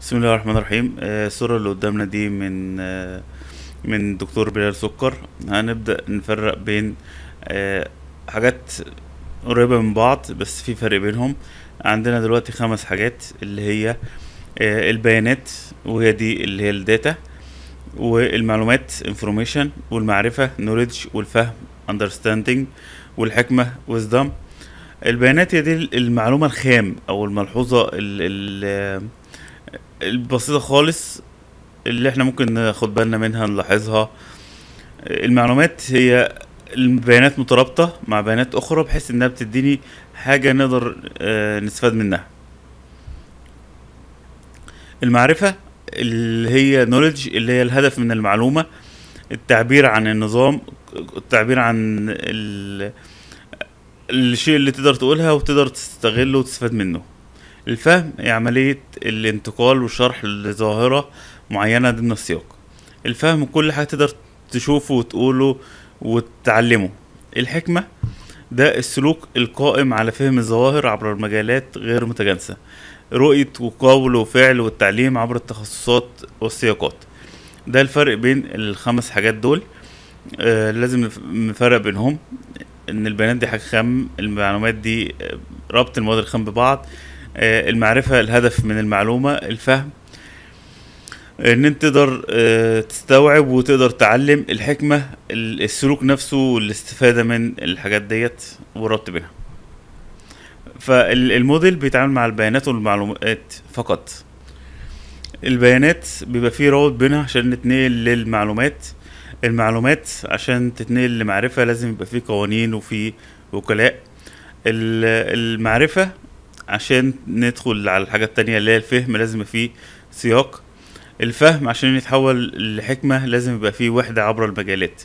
بسم الله الرحمن الرحيم آه، الصورة اللي قدامنا دي من آه، من دكتور بلال سكر هنبدأ نفرق بين آه، حاجات قريبة من بعض بس في فرق بينهم عندنا دلوقتي خمس حاجات اللي هي البيانات وهي دي اللي هي الداتا والمعلومات information والمعرفة knowledge والفهم understanding والحكمة wisdom البيانات هي دي المعلومة الخام أو الملحوظة ال البسيطه خالص اللي احنا ممكن ناخد بالنا منها نلاحظها المعلومات هي البيانات مترابطه مع بيانات اخرى بحيث انها بتديني حاجه نقدر آه، نستفاد منها المعرفه اللي هي نوليدج اللي هي الهدف من المعلومه التعبير عن النظام التعبير عن الشيء اللي تقدر تقولها وتقدر تستغله وتستفاد منه الفهم هي عملية الانتقال والشرح لظاهرة معينة ضمن السياق الفهم كل حاجة تقدر تشوفه وتقوله وتتعلمه الحكمة ده السلوك القائم على فهم الظواهر عبر المجالات غير متجانسة رؤية وقول وفعل والتعليم عبر التخصصات والسياقات ده الفرق بين الخمس حاجات دول آه لازم نفرق بينهم ان البيانات دي حاجة خام المعلومات دي آه، ربط المواد الخام ببعض آه، المعرفه الهدف من المعلومه الفهم ان انت تقدر آه، تستوعب وتقدر تعلم الحكمه السلوك نفسه والاستفاده من الحاجات ديت وربط بينها فالموديل بيتعامل مع البيانات والمعلومات فقط البيانات بيبقى فيه رابط بينها عشان نتنقل للمعلومات المعلومات عشان تتنقل لمعرفة لازم يبقى فيه قوانين وفيه وكلاء المعرفة عشان ندخل على الحاجة التانية اللي هي الفهم لازم في سياق الفهم عشان يتحول لحكمة لازم يبقى فيه وحدة عبر المجالات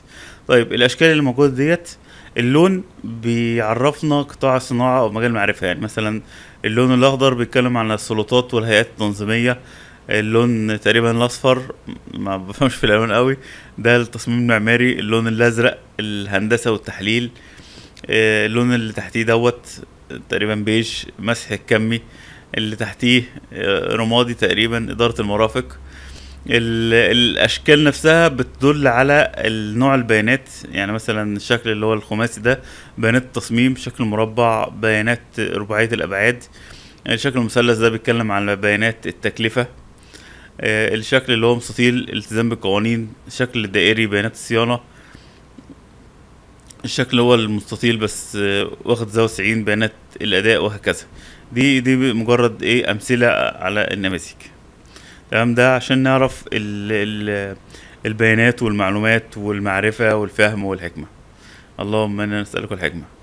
طيب الأشكال اللي موجودة ديت اللون بيعرفنا قطاع الصناعة أو مجال المعرفة يعني مثلا اللون الأخضر بيتكلم عن السلطات والهيئات التنظيمية اللون تقريبا الاصفر ما بفهمش في الالوان قوي ده التصميم المعماري اللون الازرق الهندسه والتحليل آه، اللون اللي تحتيه دوت تقريبا بيج مسح الكمي اللي تحتيه آه، رمادي تقريبا إدارة المرافق الاشكال نفسها بتدل على نوع البيانات يعني مثلا الشكل اللي هو الخماسي ده بيانات التصميم شكل مربع بيانات رباعيه الابعاد الشكل المثلث ده بيتكلم على بيانات التكلفه آه، الشكل اللي هو مستطيل التزام بالقوانين الشكل الدائري بيانات الصيانه الشكل هو المستطيل بس آه، واخد زاوية 90 بيانات الأداء وهكذا دي دي مجرد إيه أمثلة على النماذج تمام ده عشان نعرف ال ال البيانات والمعلومات والمعرفة والفهم والحكمة اللهم انا نسألك الحكمة